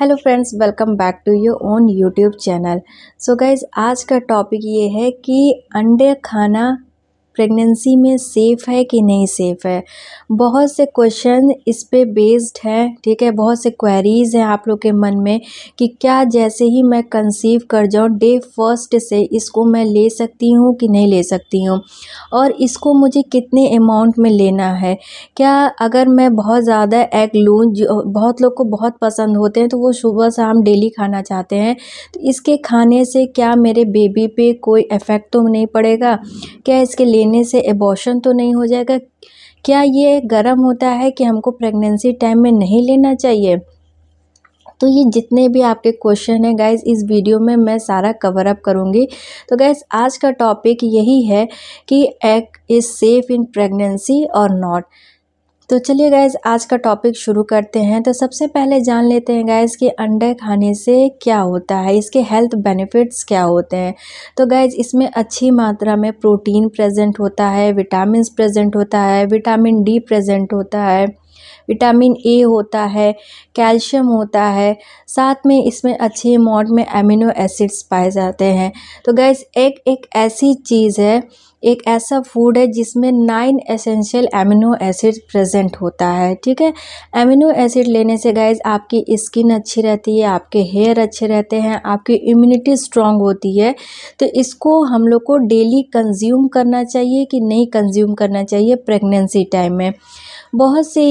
hello friends welcome back to your own YouTube channel so guys आज का topic ये है कि अंडे खाना प्रेगनेंसी में सेफ़ है कि नहीं सेफ़ है बहुत से क्वेश्चन इस पे बेस्ड हैं ठीक है बहुत से क्वेरीज़ हैं आप लोग के मन में कि क्या जैसे ही मैं कंसीव कर जाऊँ डे फर्स्ट से इसको मैं ले सकती हूँ कि नहीं ले सकती हूँ और इसको मुझे कितने अमाउंट में लेना है क्या अगर मैं बहुत ज़्यादा एग लूँ जो बहुत लोग को बहुत पसंद होते हैं तो वो सुबह शाम डेली खाना चाहते हैं तो इसके खाने से क्या मेरे बेबी पे कोई इफ़ेक्ट तो नहीं पड़ेगा क्या इसके लेने से एबॉर्शन तो नहीं हो जाएगा क्या ये गर्म होता है कि हमको प्रेगनेंसी टाइम में नहीं लेना चाहिए तो ये जितने भी आपके क्वेश्चन हैं गाइज इस वीडियो में मैं सारा कवर अप करूँगी तो गाइज आज का टॉपिक यही है कि egg is safe in pregnancy और नॉट तो चलिए गैस आज का टॉपिक शुरू करते हैं तो सबसे पहले जान लेते हैं गैस कि अंडे खाने से क्या होता है इसके हेल्थ बेनिफिट्स क्या होते हैं तो गैस इसमें अच्छी मात्रा में प्रोटीन प्रेजेंट होता है विटामिन प्रेजेंट होता है विटामिन डी प्रेजेंट होता है विटामिन ए होता है कैल्शियम होता है साथ में इसमें अच्छे अमाउंट में एमिनो एसिड्स पाए जाते हैं तो गैस एक एक ऐसी चीज़ है एक ऐसा फूड है जिसमें nine essential amino acid present होता है ठीक है एमिनो एसिड लेने से गाइज आपकी स्किन अच्छी रहती है आपके हेयर अच्छे रहते हैं आपकी इम्यूनिटी स्ट्रांग होती है तो इसको हम लोग को डेली कंज्यूम करना चाहिए कि नहीं कंज्यूम करना चाहिए प्रेगनेंसी टाइम में बहुत सी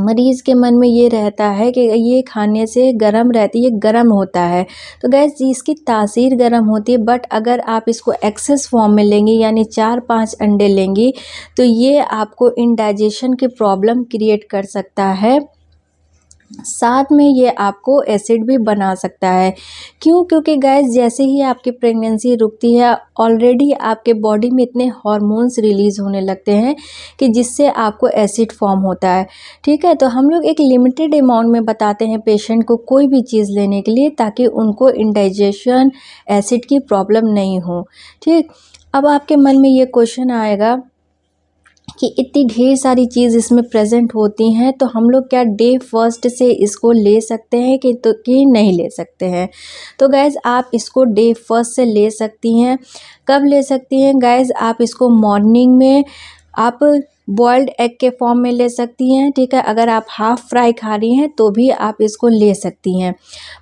मरीज़ के मन में ये रहता है कि ये खाने से गर्म रहती है गर्म होता है तो गैस इसकी तासीर गर्म होती है बट अगर आप इसको एक्सेस फॉर्म में लेंगी यानी चार पांच अंडे लेंगी तो ये आपको इनडाइजेशन की प्रॉब्लम क्रिएट कर सकता है साथ में ये आपको एसिड भी बना सकता है क्यों क्योंकि गैस जैसे ही आपकी प्रेगनेंसी रुकती है ऑलरेडी आपके बॉडी में इतने हॉर्मोन्स रिलीज़ होने लगते हैं कि जिससे आपको एसिड फॉर्म होता है ठीक है तो हम लोग एक लिमिटेड अमाउंट में बताते हैं पेशेंट को कोई भी चीज़ लेने के लिए ताकि उनको इंडाइजेशन एसिड की प्रॉब्लम नहीं हो ठीक अब आपके मन में ये क्वेश्चन आएगा कि इतनी ढेर सारी चीज़ इसमें प्रेजेंट होती हैं तो हम लोग क्या डे फर्स्ट से इसको ले सकते हैं कि तो कि नहीं ले सकते हैं तो गैज़ आप इसको डे फर्स्ट से ले सकती हैं कब ले सकती हैं गैज़ आप इसको मॉर्निंग में आप बॉइल्ड एग के फॉर्म में ले सकती हैं ठीक है अगर आप हाफ़ फ्राई खा रही हैं तो भी आप इसको ले सकती हैं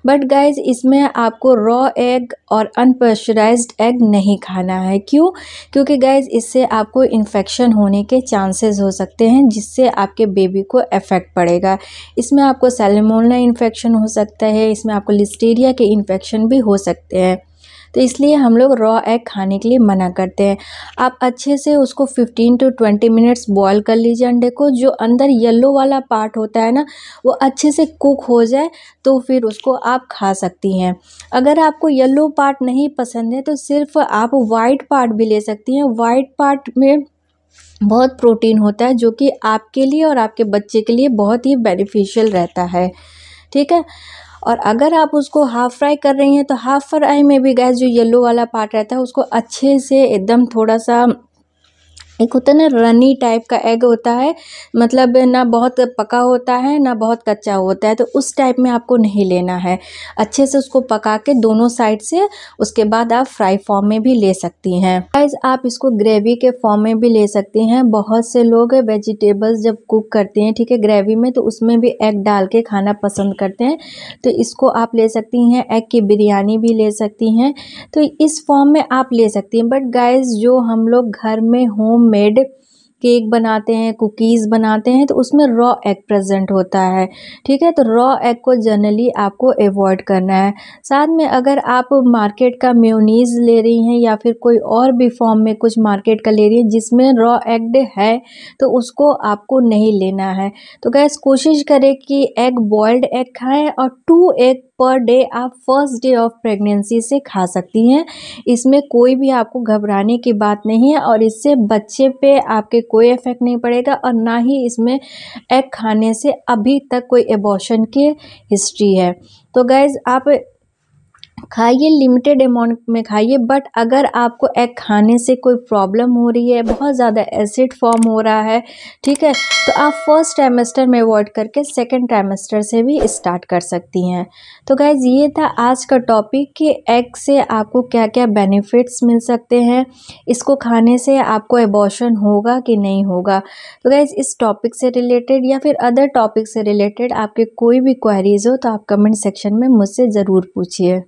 बट गाइज इसमें आपको रॉ एग और अनपॉस्चराइज एग नहीं खाना है क्यों क्योंकि गाइज इससे आपको इन्फेक्शन होने के चांसेस हो सकते हैं जिससे आपके बेबी को इफ़ेक्ट पड़ेगा इसमें आपको सेलेमोना इन्फेक्शन हो सकता है इसमें आपको लिस्टीरिया के इन्फेक्शन भी हो सकते हैं तो इसलिए हम लोग रॉ एग खाने के लिए मना करते हैं आप अच्छे से उसको fifteen to twenty minutes boil कर लीजिए अंडे को जो अंदर येलो वाला पार्ट होता है ना वो अच्छे से कुक हो जाए तो फिर उसको आप खा सकती हैं अगर आपको येल्लो पार्ट नहीं पसंद है तो सिर्फ आप वाइट पार्ट भी ले सकती हैं वाइट पार्ट में बहुत प्रोटीन होता है जो कि आपके लिए और आपके बच्चे के लिए बहुत ही बेनिफिशियल रहता है ठीक है और अगर आप उसको हाफ़ फ्राई कर रही हैं तो हाफ़ फ्राई में भी गैस जो येलो वाला पार्ट रहता है उसको अच्छे से एकदम थोड़ा सा एक होता है ना रनी टाइप का एग होता है मतलब ना बहुत पका होता है ना बहुत कच्चा होता है तो उस टाइप में आपको नहीं लेना है अच्छे से उसको पका के दोनों साइड से उसके बाद आप फ्राई फॉर्म में भी ले सकती हैं गाइज आप इसको ग्रेवी के फॉर्म में भी ले सकती हैं बहुत से लोग वेजिटेबल्स जब कुक करते हैं ठीक है ग्रेवी में तो उसमें भी एग डाल के खाना पसंद करते हैं तो इसको आप ले सकती हैं एग की बिरयानी भी ले सकती हैं तो इस फॉर्म में आप ले सकती हैं बट गाइज जो हम लोग घर में होम होममेड केक बनाते हैं कुकीज़ बनाते हैं तो उसमें रॉ एग प्रेजेंट होता है ठीक है तो रॉ एग को जनरली आपको अवॉइड करना है साथ में अगर आप मार्केट का म्योनीज़ ले रही हैं या फिर कोई और भी फॉर्म में कुछ मार्केट का ले रही हैं जिसमें रॉ एग्ड है तो उसको आपको नहीं लेना है तो गैस कोशिश करें कि एग बॉयल्ड एग खाएँ और टू एग पर डे आप फर्स्ट डे ऑफ प्रेगनेंसी से खा सकती हैं इसमें कोई भी आपको घबराने की बात नहीं है और इससे बच्चे पे आपके कोई इफेक्ट नहीं पड़ेगा और ना ही इसमें एग खाने से अभी तक कोई एबॉशन की हिस्ट्री है तो गैज़ आप खाइए लिमिटेड अमाउंट में खाइए बट अगर आपको एग खाने से कोई प्रॉब्लम हो रही है बहुत ज़्यादा एसिड फॉर्म हो रहा है ठीक है तो आप फर्स्ट ट्राइमेस्टर में अवॉइड करके सेकेंड ट्राइमेस्टर से भी स्टार्ट कर सकती हैं तो गैज़ ये था आज का टॉपिक कि एग से आपको क्या क्या बेनिफिट्स मिल सकते हैं इसको खाने से आपको एबॉशन होगा कि नहीं होगा तो गैज़ इस टॉपिक से रिलेटेड या फिर अदर टॉपिक से रिलेटेड आपके कोई भी क्वारीज हो तो आप कमेंट सेक्शन में मुझसे ज़रूर पूछिए